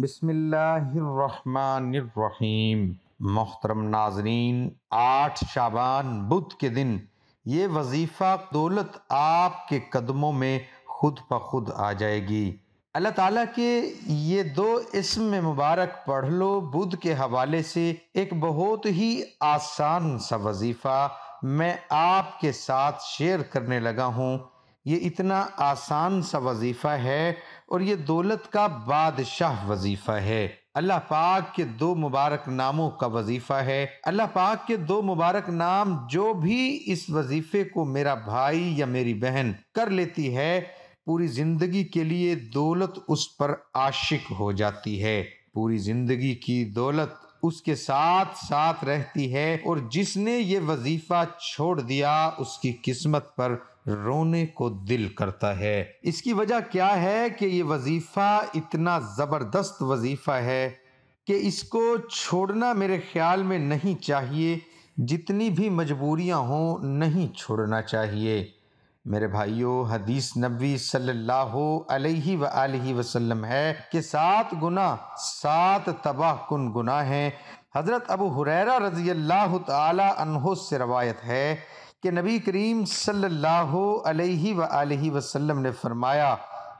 बिस्मिल्लाहिर्रहमानिर्रहीम मोहतरम नाजरीन आठ शाबान बुध के दिन ये वजीफ़ा दौलत आपके कदमों में खुद ब खुद आ जाएगी अल्लाह ताला के ये दो इसम में मुबारक पढ़ लो बुध के हवाले से एक बहुत ही आसान सा वजीफ़ा मैं आपके साथ शेयर करने लगा हूँ ये इतना आसान सा वजीफ़ा है और ये दौलत का बादशाह वजीफ़ा है अल्लाह पाक के दो मुबारक नामों का वजीफ़ा है अल्लाह पाक के दो मुबारक नाम जो भी इस वजीफ़े को मेरा भाई या मेरी बहन कर लेती है पूरी ज़िंदगी के लिए दौलत उस पर आशिक हो जाती है पूरी ज़िंदगी की दौलत उसके साथ साथ रहती है और जिसने ये वजीफ़ा छोड़ दिया उसकी किस्मत पर रोने को दिल करता है इसकी वजह क्या है कि ये वजीफ़ा इतना ज़बरदस्त वजीफ़ा है कि इसको छोड़ना मेरे ख्याल में नहीं चाहिए जितनी भी मजबूरियां हों नहीं छोड़ना चाहिए मेरे भाइयों हदीस नबी सल्लल्लाहु अलैहि व आलिहि वसल्लम है कि सात गुना सात तबाह कन गुना हैं हज़रत अबू हुरैरा रज़ी अल्लाह तहो से रवायत है कि नबी करीम सल्लल्लाहु अलैहि व वसल्लम ने फरमाया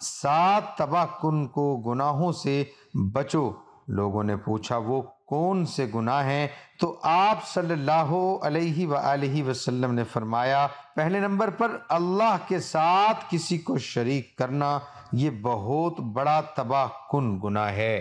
सात तबाकुन को गुनाहों से बचो लोगों ने पूछा वो कौन से गुनाह हैं तो आप सल्लल्लाहु अलैहि व वसल्लम ने फरमाया पहले नंबर पर अल्लाह के साथ किसी को शरीक करना ये बहुत बड़ा तबाह तबाहकुन गुनाह है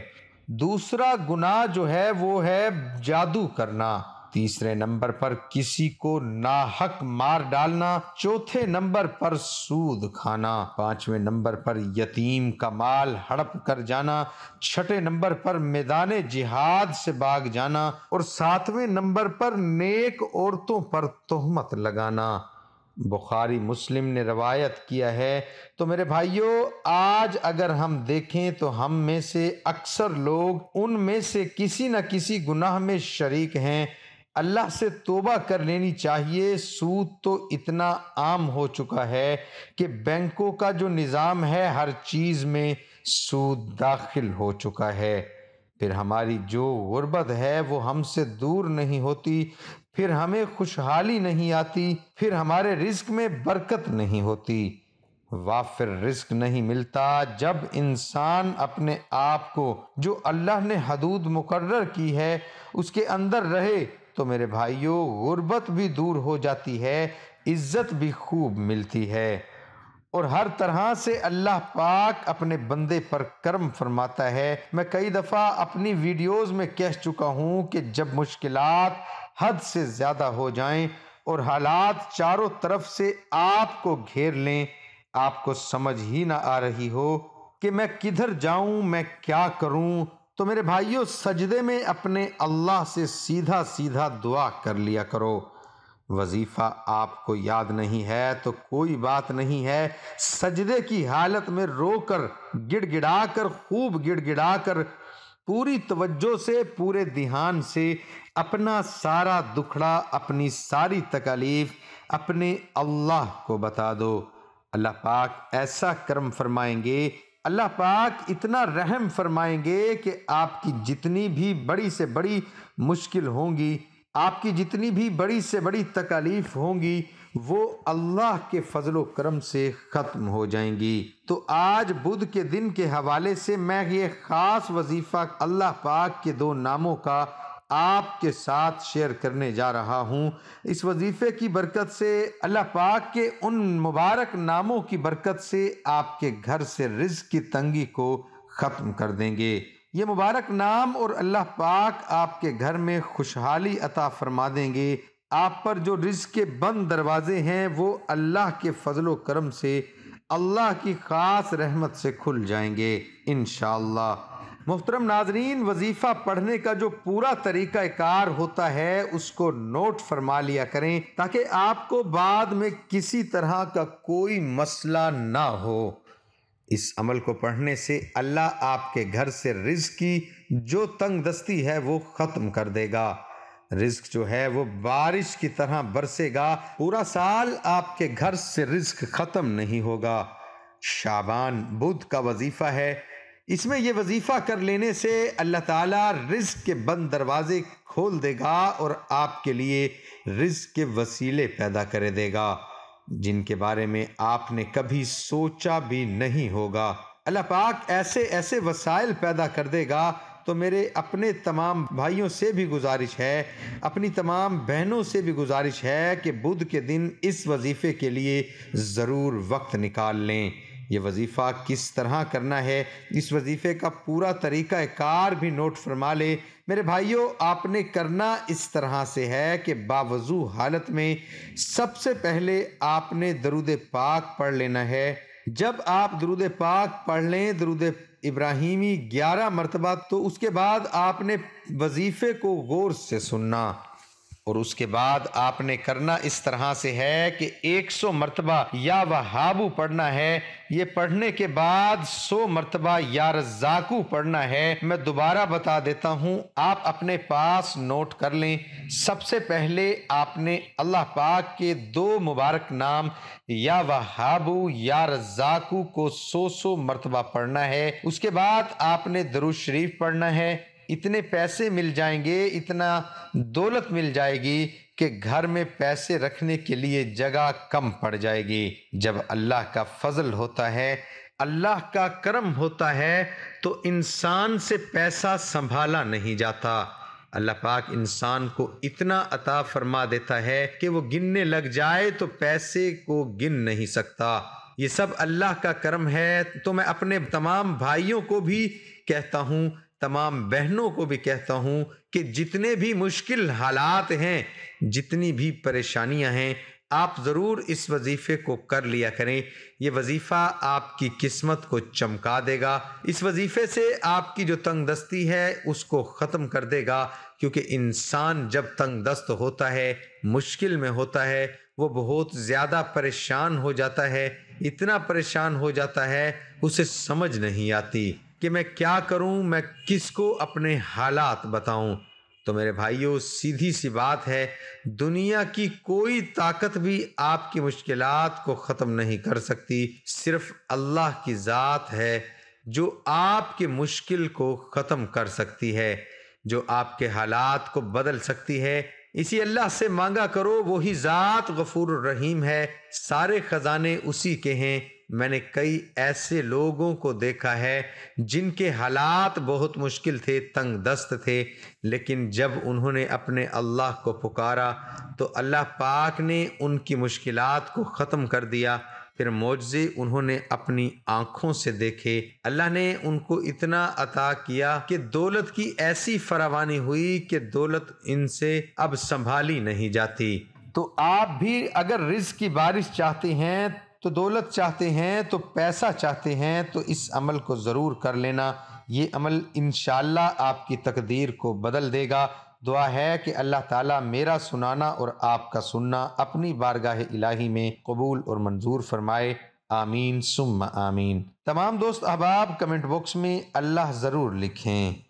दूसरा गुनाह जो है वो है जादू करना तीसरे नंबर पर किसी को नाहक मार डालना चौथे नंबर पर सूद खाना पांचवें नंबर पर यतीम का माल हड़प कर जाना छठे नंबर पर मैदान जिहाद से भाग जाना और सातवें नंबर पर नेक औरतों पर तोहमत लगाना बुखारी मुस्लिम ने रवायत किया है तो मेरे भाइयों आज अगर हम देखें तो हम में से अक्सर लोग उनमें से किसी न किसी गुनाह में शरीक हैं अल्लाह से तोबा कर लेनी चाहिए सूद तो इतना आम हो चुका है कि बैंकों का जो निज़ाम है हर चीज़ में सूद दाखिल हो चुका है फिर हमारी जो गुर्बत है वो हमसे दूर नहीं होती फिर हमें खुशहाली नहीं आती फिर हमारे रिस्क में बरकत नहीं होती वाफिर रिस्क नहीं मिलता जब इंसान अपने आप को जो अल्लाह ने हदूद मुकर्र की है उसके अंदर रहे तो मेरे भाइयों गुर्बत भी दूर हो जाती है इज़्ज़त भी खूब मिलती है और हर तरह से अल्लाह पाक अपने बंदे पर कर्म फरमाता है मैं कई दफ़ा अपनी वीडियोस में कह चुका हूँ कि जब मुश्किलात हद से ज़्यादा हो जाएं और हालात चारों तरफ से आपको घेर लें आपको समझ ही ना आ रही हो कि मैं किधर जाऊँ मैं क्या करूँ तो मेरे भाइयों सजदे में अपने अल्लाह से सीधा सीधा दुआ कर लिया करो वजीफ़ा आपको याद नहीं है तो कोई बात नहीं है सजदे की हालत में रोकर गिड़गिड़ा कर खूब गिड़गिड़ा कर पूरी तवज्जो से पूरे ध्यान से अपना सारा दुखड़ा अपनी सारी तकालीफ अपने अल्लाह को बता दो अल्लाह पाक ऐसा कर्म फरमाएंगे अल्लाह पाक इतना रहम फरमाएंगे कि आपकी जितनी भी बड़ी से बड़ी मुश्किल होंगी आपकी जितनी भी बड़ी से बड़ी तकालीफ होंगी वो अल्लाह के फजलो करम से ख़त्म हो जाएंगी तो आज बुध के दिन के हवाले से मैं ये ख़ास वजीफ़ा अल्लाह पाक के दो नामों का आपके साथ शेयर करने जा रहा हूँ इस वजीफ़े की बरकत से अल्लाह पाक के उन मुबारक नामों की बरकत से आपके घर से रिज की तंगी को ख़त्म कर देंगे ये मुबारक नाम और अल्लाह पाक आपके घर में खुशहाली अता फरमा देंगे आप पर जो रिज के बंद दरवाज़े हैं वो अल्लाह के फजलो करम से अल्लाह की ख़ास रहमत से खुल जाएंगे इन मुफ्तरम नाजरीन वजीफ़ा पढ़ने का जो पूरा तरीक़ाकार होता है उसको नोट फरमा लिया करें ताकि आपको बाद में किसी तरह का कोई मसला ना हो इस अमल को पढ़ने से अल्लाह आपके घर से रिज की जो तंग दस्ती है वो ख़त्म कर देगा रिज्क जो है वो बारिश की तरह बरसेगा पूरा साल आपके घर से रिज्क ख़त्म नहीं होगा शाबान बुध का वजीफ़ा है इसमें यह वजीफ़ा कर लेने से अल्लाह ताला रिज के बंद दरवाजे खोल देगा और आपके लिए रिज के वसीले पैदा कर देगा जिनके बारे में आपने कभी सोचा भी नहीं होगा अल्लाह पाक ऐसे ऐसे वसाइल पैदा कर देगा तो मेरे अपने तमाम भाइयों से भी गुजारिश है अपनी तमाम बहनों से भी गुजारिश है कि बुध के दिन इस वजीफ़े के लिए ज़रूर वक्त निकाल लें ये वजीफ़ा किस तरह करना है इस वजीफ़े का पूरा तरीका कार भी नोट फरमा ले मेरे भाइयों आपने करना इस तरह से है कि बावजू हालत में सबसे पहले आपने दरुद पाक पढ़ लेना है जब आप दरुद पाक पढ़ लें दरुद इब्राहिमी ग्यारह मरतबा तो उसके बाद आपने वजीफ़े को गौर से सुनना और उसके बाद आपने करना इस तरह से है कि 100 मरतबा या वहाबू पढ़ना है ये पढ़ने के बाद 100 मरतबा या रजाकू पढ़ना है मैं दोबारा बता देता हूँ आप अपने पास नोट कर लें सबसे पहले आपने अल्लाह पाक के दो मुबारक नाम या वहाबू या रजाकू को सो सौ मरतबा पढ़ना है उसके बाद आपने दरुज शरीफ पढ़ना है इतने पैसे मिल जाएंगे इतना दौलत मिल जाएगी कि घर में पैसे रखने के लिए जगह कम पड़ जाएगी जब अल्लाह का फजल होता है अल्लाह का करम होता है तो इंसान से पैसा संभाला नहीं जाता अल्लाह पाक इंसान को इतना अता फरमा देता है कि वो गिनने लग जाए तो पैसे को गिन नहीं सकता ये सब अल्लाह का करम है तो मैं अपने तमाम भाइयों को भी कहता हूँ तमाम बहनों को भी कहता हूँ कि जितने भी मुश्किल हालात हैं जितनी भी परेशानियाँ हैं आप ज़रूर इस वजीफ़े को कर लिया करें यह वजीफ़ा आपकी किस्मत को चमका देगा इस वजीफ़े से आपकी जो तंग दस्ती है उसको ख़त्म कर देगा क्योंकि इंसान जब तंग दस्त होता है मुश्किल में होता है वो बहुत ज़्यादा परेशान हो जाता है इतना परेशान हो जाता है उसे समझ नहीं आती कि मैं क्या करूं मैं किसको अपने हालात बताऊं तो मेरे भाइयों सीधी सी बात है दुनिया की कोई ताकत भी आपकी मुश्किलात को ख़त्म नहीं कर सकती सिर्फ अल्लाह की ज़ात है जो आपके मुश्किल को ख़त्म कर सकती है जो आपके हालात को बदल सकती है इसी अल्लाह से मांगा करो वही ज़ात गफूर रहीम है सारे ख़जाने उसी के हैं मैंने कई ऐसे लोगों को देखा है जिनके हालात बहुत मुश्किल थे तंग दस्त थे लेकिन जब उन्होंने अपने अल्लाह को पुकारा तो अल्लाह पाक ने उनकी मुश्किलात को ख़त्म कर दिया फिर मौजे उन्होंने अपनी आँखों से देखे अल्लाह ने उनको इतना अता किया कि दौलत की ऐसी फरावानी हुई कि दौलत इनसे अब संभाली नहीं जाती तो आप भी अगर रिज की बारिश चाहते हैं तो दौलत चाहते हैं तो पैसा चाहते हैं तो इस अमल को ज़रूर कर लेना ये अमल इन आपकी तकदीर को बदल देगा दुआ है कि अल्लाह ताला मेरा सुनाना और आपका सुनना अपनी बारगाह इलाही में कबूल और मंजूर फरमाए आमीन सुम आमीन तमाम दोस्त अहबाब कमेंट बॉक्स में अल्लाह ज़रूर लिखें